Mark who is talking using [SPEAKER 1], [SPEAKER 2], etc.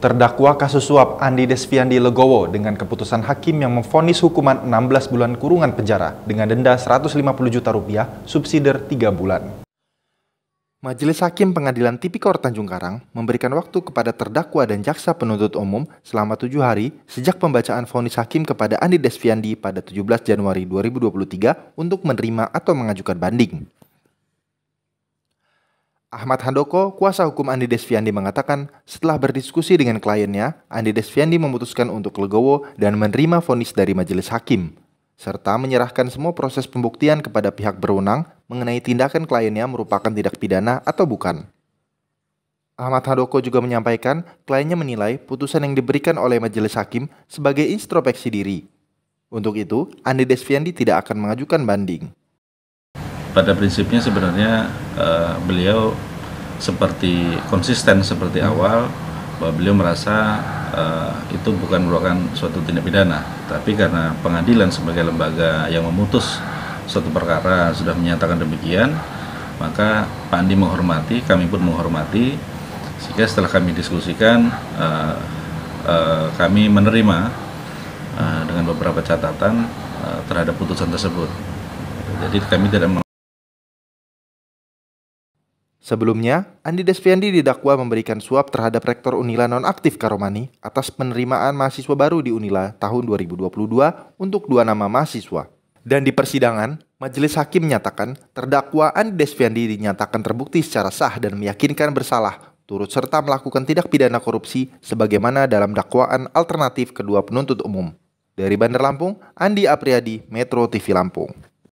[SPEAKER 1] Terdakwa kasus suap Andi Desviandi Legowo dengan keputusan hakim yang memfonis hukuman 16 bulan kurungan penjara dengan denda 150 juta rupiah subsidi 3 bulan. Majelis Hakim Pengadilan Tipikor Tanjung Karang memberikan waktu kepada terdakwa dan jaksa penuntut umum selama tujuh hari sejak pembacaan vonis hakim kepada Andi Desviandi pada 17 Januari 2023 untuk menerima atau mengajukan banding. Ahmad Handoko, kuasa hukum Andi Desviandi mengatakan, setelah berdiskusi dengan kliennya, Andi Desviandi memutuskan untuk legowo dan menerima vonis dari majelis hakim, serta menyerahkan semua proses pembuktian kepada pihak berwenang mengenai tindakan kliennya merupakan tindak pidana atau bukan. Ahmad Handoko juga menyampaikan, kliennya menilai putusan yang diberikan oleh majelis hakim sebagai introspeksi diri. Untuk itu, Andi Desviandi tidak akan mengajukan banding
[SPEAKER 2] pada prinsipnya sebenarnya
[SPEAKER 3] uh, beliau seperti konsisten seperti hmm. awal bahwa beliau merasa uh, itu bukan merupakan suatu tindak pidana, tapi karena pengadilan sebagai lembaga yang memutus suatu perkara sudah menyatakan demikian, maka Pak Andi menghormati, kami pun menghormati. Sehingga setelah kami diskusikan, uh, uh, kami menerima uh, dengan beberapa catatan
[SPEAKER 2] uh, terhadap putusan tersebut. Jadi kami tidak
[SPEAKER 1] Sebelumnya, Andi Desviandi didakwa memberikan suap terhadap Rektor Unila nonaktif Karomani atas penerimaan mahasiswa baru di Unila tahun 2022 untuk dua nama mahasiswa. Dan di persidangan, majelis hakim menyatakan terdakwa Andi Desviandi dinyatakan terbukti secara sah dan meyakinkan bersalah turut serta melakukan tindak pidana korupsi sebagaimana dalam dakwaan alternatif kedua penuntut umum. Dari Bandar Lampung, Andi Apriyadi, Metro TV Lampung.